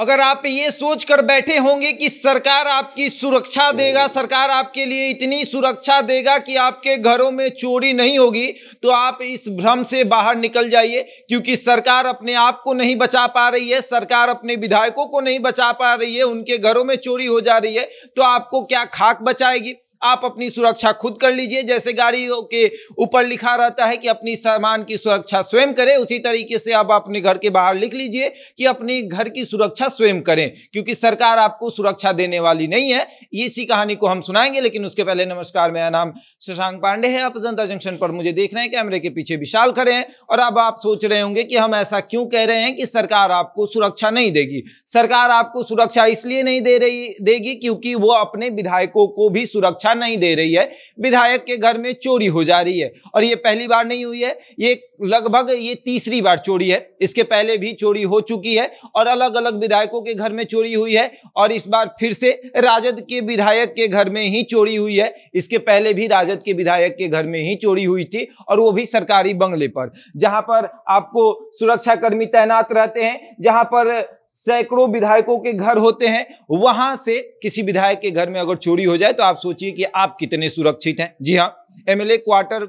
अगर आप ये सोच कर बैठे होंगे कि सरकार आपकी सुरक्षा देगा सरकार आपके लिए इतनी सुरक्षा देगा कि आपके घरों में चोरी नहीं होगी तो आप इस भ्रम से बाहर निकल जाइए क्योंकि सरकार अपने आप को नहीं बचा पा रही है सरकार अपने विधायकों को नहीं बचा पा रही है उनके घरों में चोरी हो जा रही है तो आपको क्या खाक बचाएगी आप अपनी सुरक्षा खुद कर लीजिए जैसे गाड़ियों के ऊपर लिखा रहता है कि अपनी सामान की सुरक्षा स्वयं करें उसी तरीके से आप अपने घर के बाहर लिख लीजिए कि अपने घर की सुरक्षा स्वयं करें क्योंकि सरकार आपको सुरक्षा देने वाली नहीं है इसी कहानी को हम सुनाएंगे लेकिन उसके पहले नमस्कार मेरा नाम शशांक पांडे है आप जनता जंक्शन पर मुझे देख रहे हैं कैमरे के पीछे विशाल खड़े हैं और अब आप सोच रहे होंगे कि हम ऐसा क्यों कह रहे हैं कि सरकार आपको सुरक्षा नहीं देगी सरकार आपको सुरक्षा इसलिए नहीं दे रही देगी क्योंकि वो अपने विधायकों को भी सुरक्षा सरकार नहीं दे रही है विधायक के घर में चोरी हो जा रही है और ये पहली बार नहीं हुई है ये लगभग ये तीसरी बार चोरी है इसके पहले भी चोरी हो चुकी है और अलग अलग विधायकों के घर में चोरी हुई है और इस बार फिर से राजद के विधायक के घर में ही चोरी हुई है इसके पहले भी राजद के विधायक के घर में ही चोरी हुई थी और वो भी सरकारी बंगले पर जहां पर आपको सुरक्षाकर्मी तैनात रहते हैं जहां पर सैकड़ों विधायकों के घर होते हैं वहां से किसी विधायक के घर में अगर चोरी हो जाए तो आप सोचिए कि आप कितने सुरक्षित हैं जी हाँ एमएलए क्वार्टर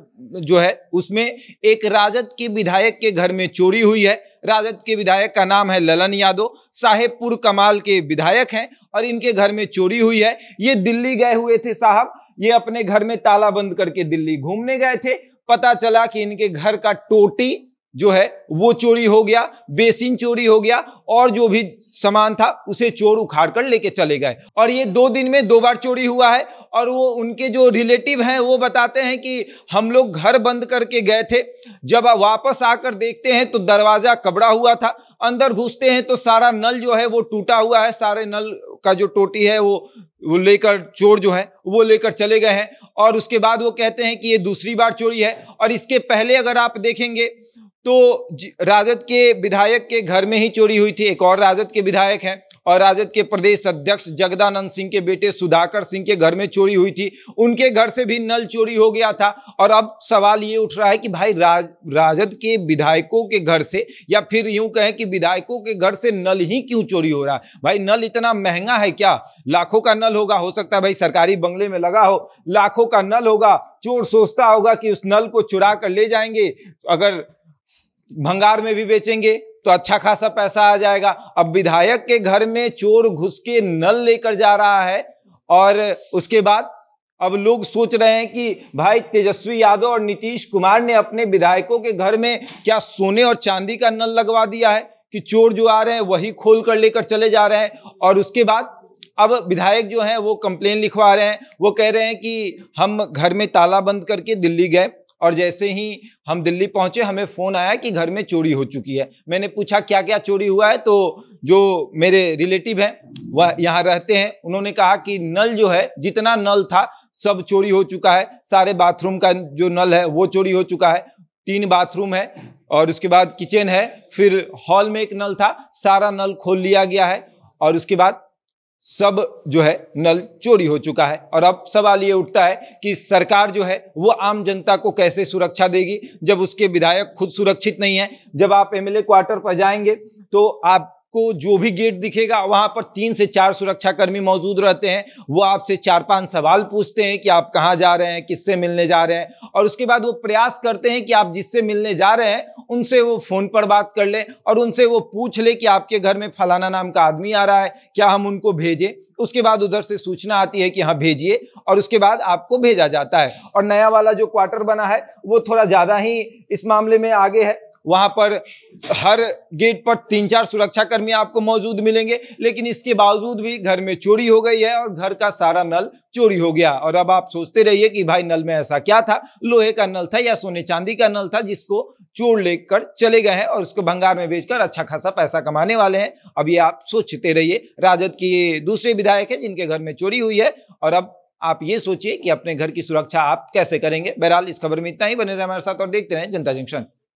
जो है उसमें एक राजद के विधायक के घर में चोरी हुई है राजद के विधायक का नाम है ललन यादव साहेबपुर कमाल के विधायक हैं और इनके घर में चोरी हुई है ये दिल्ली गए हुए थे साहब ये अपने घर में ताला बंद करके दिल्ली घूमने गए थे पता चला कि इनके घर का टोटी जो है वो चोरी हो गया बेसिन चोरी हो गया और जो भी सामान था उसे चोर उखाड़ कर लेके चले गए और ये दो दिन में दो बार चोरी हुआ है और वो उनके जो रिलेटिव हैं वो बताते हैं कि हम लोग घर बंद करके गए थे जब वापस आकर देखते हैं तो दरवाज़ा कबड़ा हुआ था अंदर घुसते हैं तो सारा नल जो है वो टूटा हुआ है सारे नल का जो टोटी है वो वो लेकर चोर जो है वो लेकर चले गए हैं और उसके बाद वो कहते हैं कि ये दूसरी बार चोरी है और इसके पहले अगर आप देखेंगे तो राजद के विधायक के घर में ही चोरी हुई थी एक और राजद के विधायक हैं और राजद के प्रदेश अध्यक्ष जगदानंद सिंह के बेटे सुधाकर सिंह के घर में चोरी हुई थी उनके घर से भी नल चोरी हो गया था और अब सवाल ये उठ रहा है कि भाई राज राजद के विधायकों के घर से या फिर यूं कहें कि विधायकों के घर से नल ही क्यों चोरी हो रहा है भाई नल इतना महंगा है क्या लाखों का नल होगा हो सकता है भाई सरकारी बंगले में लगा हो लाखों का नल होगा चोर सोचता होगा कि उस नल को चुरा कर ले जाएंगे अगर भंगार में भी बेचेंगे तो अच्छा खासा पैसा आ जाएगा अब विधायक के घर में चोर घुस के नल लेकर जा रहा है और उसके बाद अब लोग सोच रहे हैं कि भाई तेजस्वी यादव और नीतीश कुमार ने अपने विधायकों के घर में क्या सोने और चांदी का नल लगवा दिया है कि चोर जो आ रहे हैं वही खोल कर लेकर चले जा रहे हैं और उसके बाद अब विधायक जो हैं वो कंप्लेन लिखवा रहे हैं वो कह रहे हैं कि हम घर में ताला बंद करके दिल्ली गए और जैसे ही हम दिल्ली पहुंचे हमें फ़ोन आया कि घर में चोरी हो चुकी है मैंने पूछा क्या क्या चोरी हुआ है तो जो मेरे रिलेटिव हैं वह यहाँ रहते हैं उन्होंने कहा कि नल जो है जितना नल था सब चोरी हो चुका है सारे बाथरूम का जो नल है वो चोरी हो चुका है तीन बाथरूम है और उसके बाद किचन है फिर हॉल में एक नल था सारा नल खोल लिया गया है और उसके बाद सब जो है नल चोरी हो चुका है और अब सवाल ये उठता है कि सरकार जो है वो आम जनता को कैसे सुरक्षा देगी जब उसके विधायक खुद सुरक्षित नहीं है जब आप एमएलए क्वार्टर पर जाएंगे तो आप आपको जो भी गेट दिखेगा वहां पर तीन से चार सुरक्षाकर्मी मौजूद रहते हैं वो आपसे चार पांच सवाल पूछते हैं कि आप कहाँ जा रहे हैं किससे मिलने जा रहे हैं और उसके बाद वो प्रयास करते हैं कि आप जिससे मिलने जा रहे हैं उनसे वो फोन पर बात कर ले और उनसे वो पूछ ले कि आपके घर में फलाना नाम का आदमी आ रहा है क्या हम उनको भेजें उसके बाद उधर से सूचना आती है कि हाँ भेजिए और उसके बाद आपको भेजा जाता है और नया वाला जो क्वार्टर बना है वो थोड़ा ज़्यादा ही इस मामले में आगे है वहां पर हर गेट पर तीन चार सुरक्षाकर्मी आपको मौजूद मिलेंगे लेकिन इसके बावजूद भी घर में चोरी हो गई है और घर का सारा नल चोरी हो गया और अब आप सोचते रहिए कि भाई नल में ऐसा क्या था लोहे का नल था या सोने चांदी का नल था जिसको चोर लेकर चले गए हैं और उसको भंगार में बेचकर अच्छा खासा पैसा कमाने वाले हैं अब ये आप सोचते रहिए राजद की ये दूसरे विधायक है जिनके घर में चोरी हुई है और अब आप ये सोचिए कि अपने घर की सुरक्षा आप कैसे करेंगे बहरहाल इस खबर में इतना ही बने रहे हमारे साथ और देखते रहे जनता जंक्शन